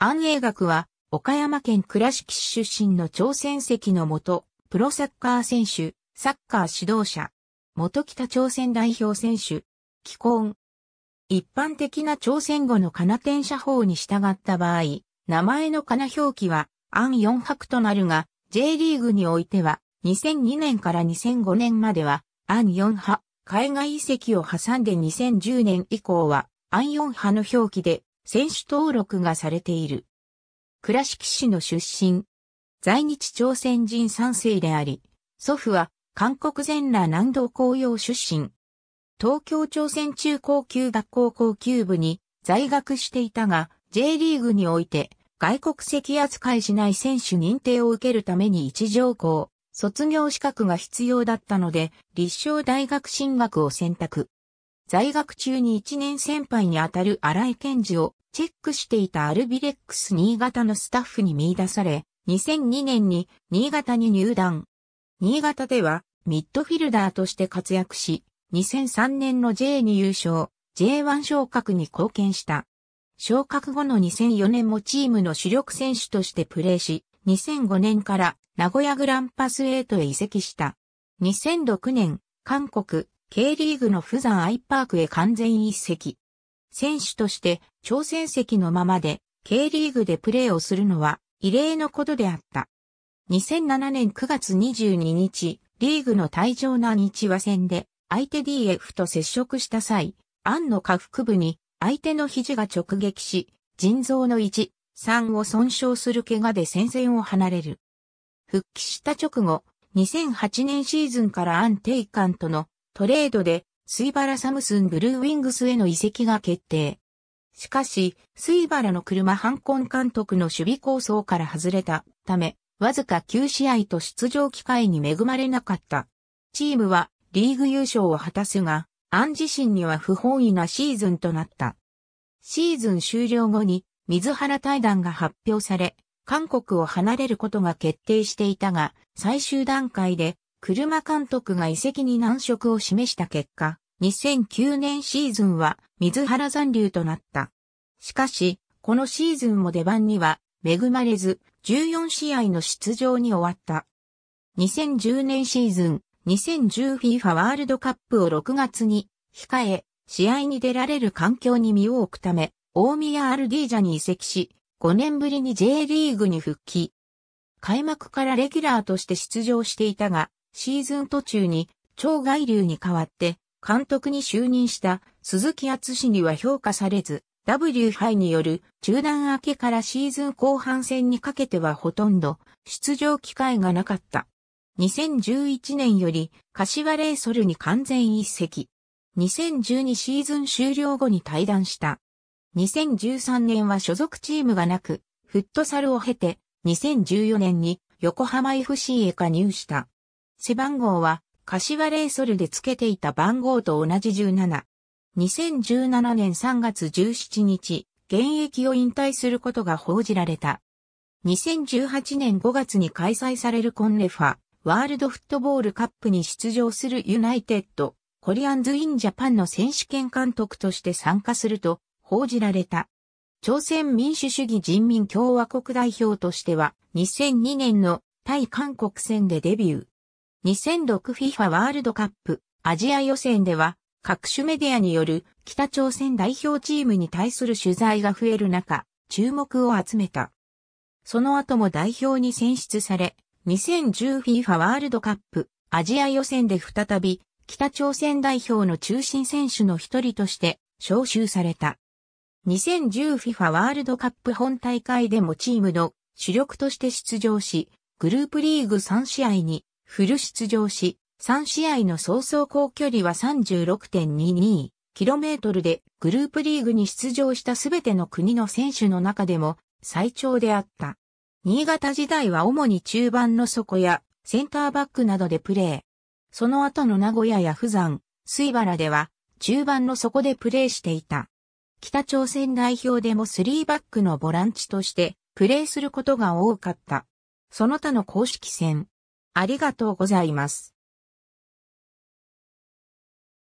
安永学は、岡山県倉敷市出身の朝鮮籍のもと、プロサッカー選手、サッカー指導者、元北朝鮮代表選手、既婚。一般的な朝鮮語のカナ転写法に従った場合、名前のカナ表記は、安四4白となるが、J リーグにおいては、2002年から2005年までは、安四4派、海外移籍を挟んで2010年以降は、安四4派の表記で選手登録がされている。倉敷市の出身。在日朝鮮人3世であり、祖父は韓国全羅南道公用出身。東京朝鮮中高級学校高級部に在学していたが、J リーグにおいて外国籍扱いしない選手認定を受けるために一条校、卒業資格が必要だったので、立正大学進学を選択。在学中に1年先輩にあたる荒井健二をチェックしていたアルビレックス新潟のスタッフに見出され、2002年に新潟に入団。新潟ではミッドフィルダーとして活躍し、2003年の J に優勝、J1 昇格に貢献した。昇格後の2004年もチームの主力選手としてプレーし、2005年から名古屋グランパス8へ移籍した。2006年、韓国、K リーグの富山アイパークへ完全移籍。選手として挑戦席のままで K リーグでプレーをするのは異例のことであった。2007年9月22日、リーグの退場な日和戦で相手 DF と接触した際、安の下腹部に相手の肘が直撃し、腎臓の1、3を損傷する怪我で戦線を離れる。復帰した直後、2008年シーズンからアン・テイカンとのトレードで、スイバラサムスンブルーウィングスへの移籍が決定。しかし、スイバラの車ハンコン監督の守備構想から外れたため、わずか9試合と出場機会に恵まれなかった。チームはリーグ優勝を果たすが、アン自身には不本意なシーズンとなった。シーズン終了後に水原対談が発表され、韓国を離れることが決定していたが、最終段階で車監督が移籍に難色を示した結果、2009年シーズンは水原残留となった。しかし、このシーズンも出番には恵まれず、14試合の出場に終わった。2010年シーズン、2010FIFA ワールドカップを6月に控え、試合に出られる環境に身を置くため、大宮アルディージャに移籍し、5年ぶりに J リーグに復帰。開幕からレギュラーとして出場していたが、シーズン途中に、超外流に代わって、監督に就任した鈴木厚氏には評価されず、W 杯による中断明けからシーズン後半戦にかけてはほとんど出場機会がなかった。2011年より柏レイソルに完全一席。2012シーズン終了後に退団した。2013年は所属チームがなく、フットサルを経て、2014年に横浜 FC へ加入した。背番号は、柏レイソルで付けていた番号と同じ17。2017年3月17日、現役を引退することが報じられた。2018年5月に開催されるコンレファ、ワールドフットボールカップに出場するユナイテッド、コリアンズ・イン・ジャパンの選手権監督として参加すると報じられた。朝鮮民主主義人民共和国代表としては2002年の対韓国戦でデビュー。2006FIFA ワールドカップアジア予選では各種メディアによる北朝鮮代表チームに対する取材が増える中、注目を集めた。その後も代表に選出され、2010FIFA ワールドカップアジア予選で再び北朝鮮代表の中心選手の一人として招集された。2010FIFA ワールドカップ本大会でもチームの主力として出場し、グループリーグ3試合にフル出場し、3試合の早走行距離は 36.22km でグループリーグに出場したすべての国の選手の中でも最長であった。新潟時代は主に中盤の底やセンターバックなどでプレー。その後の名古屋や富山、水原では中盤の底でプレーしていた。北朝鮮代表でも3バックのボランチとしてプレーすることが多かった。その他の公式戦、ありがとうございます。